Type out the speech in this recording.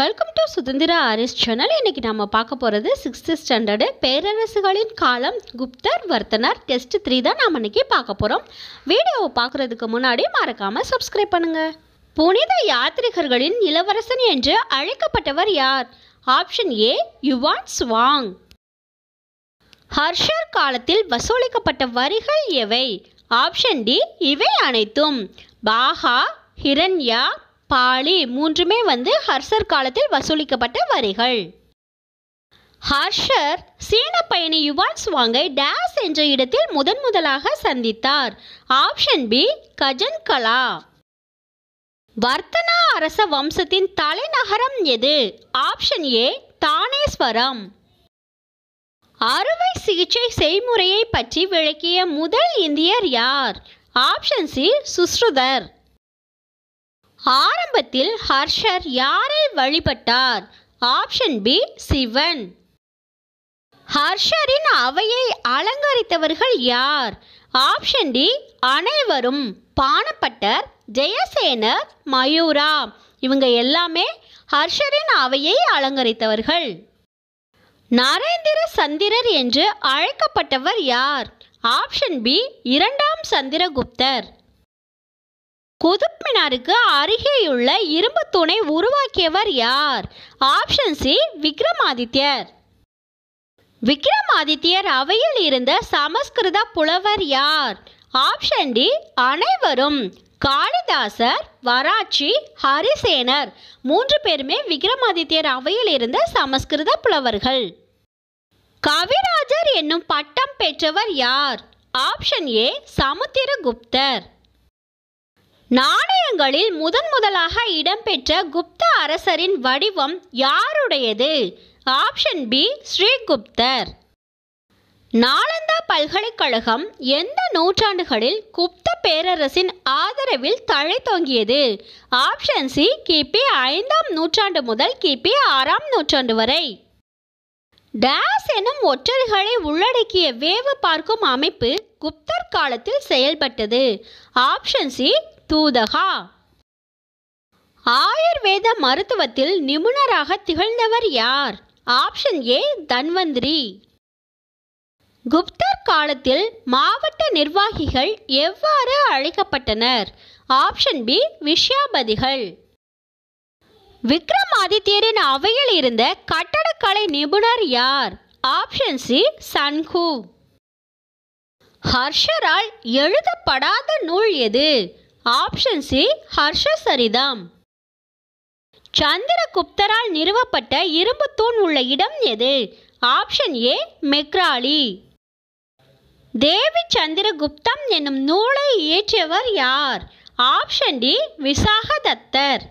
welcome to Suthanthira ஆரிஸ் channel இன்றைக்கி நம்ம பார்க்க போகிறது சிக்ஸ்த்து ஸ்டாண்டர்டு பேரரசுகளின் காலம் குப்தர் வர்த்தனர் டெஸ்ட் த்ரீ தான் நாம் இன்றைக்கி பார்க்க போகிறோம் வீடியோவை பார்க்குறதுக்கு முன்னாடி மறக்காமல் சப்ஸ்கிரைப் பண்ணுங்கள் புனித யாத்ரிகர்களின் இளவரசன் என்று அழைக்கப்பட்டவர் யார் ஆப்ஷன் ஏ யுவான் ஸ்வாங் ஹர்ஷர் காலத்தில் வசூலிக்கப்பட்ட வரிகள் எவை ஆப்ஷன் டி இவை அனைத்தும் பாஹா ஹிரண்யா பாலி மூன்றுமே வந்து ஹர்ஷர் காலத்தில் வசூலிக்கப்பட்ட வரிகள் ஹர்ஷர் சீன பயணி யுவான் சுவாங்கை டேஸ் என்ற இடத்தில் முதன் முதலாக சந்தித்தார் ஆப்ஷன் பி கஜன் கலா வர்த்தனா அரச வம்சத்தின் தலைநகரம் எது ஆப்ஷன் ஏ தானேஸ்வரம் அறுவை சிகிச்சை செய்முறையை பற்றி விளக்கிய முதல் இந்தியர் யார் ஆப்ஷன் சி சுஸ்ருதர் ஆரம்பத்தில் ஹர்ஷர் யாரை வழிபட்டார் ஆப்ஷன் பி சிவன் ஹர்ஷரின் அவையை அலங்கரித்தவர்கள் யார் ஆப்ஷன் டி அனைவரும் பானப்பட்டர் ஜெயசேனர் மயூரா இவங்க எல்லாமே ஹர்ஷரின் அவையை அலங்கரித்தவர்கள் நரேந்திர சந்திரர் என்று அழைக்கப்பட்டவர் யார் ஆப்ஷன் பி இரண்டாம் சந்திரகுப்தர் குதுப் மினாருக்கு அருகேயுள்ள இரும்பு தூணை உருவாக்கியவர் யார் ஆப்ஷன் சி விக்ரமாதித்யர் விக்ரமாதித்யர் அவையில் இருந்த சமஸ்கிருத புலவர் யார் ஆப்ஷன் டி அனைவரும் காளிதாசர் வராட்சி ஹரிசேனர் மூன்று பேருமே விக்ரமாதித்யர் அவையில் இருந்த சமஸ்கிருத புலவர்கள் கவிராஜர் என்னும் பட்டம் பெற்றவர் யார் ஆப்ஷன் ஏ சமுத்திரகுப்தர் நாணயங்களில் முதன் முதலாக இடம்பெற்ற குப்த அரசரின் வடிவம் யாருடையது ஆப்ஷன் பி ஸ்ரீகுப்தர் நாலந்தா பல்கலைக்கழகம் எந்த நூற்றாண்டுகளில் குப்த பேரரசின் ஆதரவில் தழைத்தோங்கியது ஆப்ஷன் சி கிபி ஐந்தாம் நூற்றாண்டு முதல் கிபி ஆறாம் நூற்றாண்டு வரை டேஸ் எனும் ஒற்றர்களை உள்ளடக்கிய வேவு பார்க்கும் அமைப்பு குப்தர் காலத்தில் செயல்பட்டது ஆப்ஷன் சி தூதகா ஆயுர்வேத மருத்துவத்தில் நிபுணராக திகழ்ந்தவர் யார் ஆப்ஷன் ஏ தன்வந்திரி குப்தர் காலத்தில் மாவட்ட நிர்வாகிகள் எவ்வாறு அழைக்கப்பட்டனர் ஆப்ஷன் பி விஷயாபதிகள் விக்ரமாதித்யரின் அவையில் இருந்த கட்டடக்கலை நிபுணர் யார் ஆப்ஷன் சி சன்கு ஹர்ஷரால் எழுதப்படாத நூல் எது ஆப்ஷன் சி ஹர்ஷ சரிதம் சந்திரகுப்தரால் நிறுவப்பட்ட இரும்பு தூண் உள்ள இடம் எது ஆப்ஷன் ஏ மெக்ராலி தேவி சந்திரகுப்தம் என்னும் நூலை இயற்றியவர் யார் ஆப்ஷன் டி விசாகதத்தர்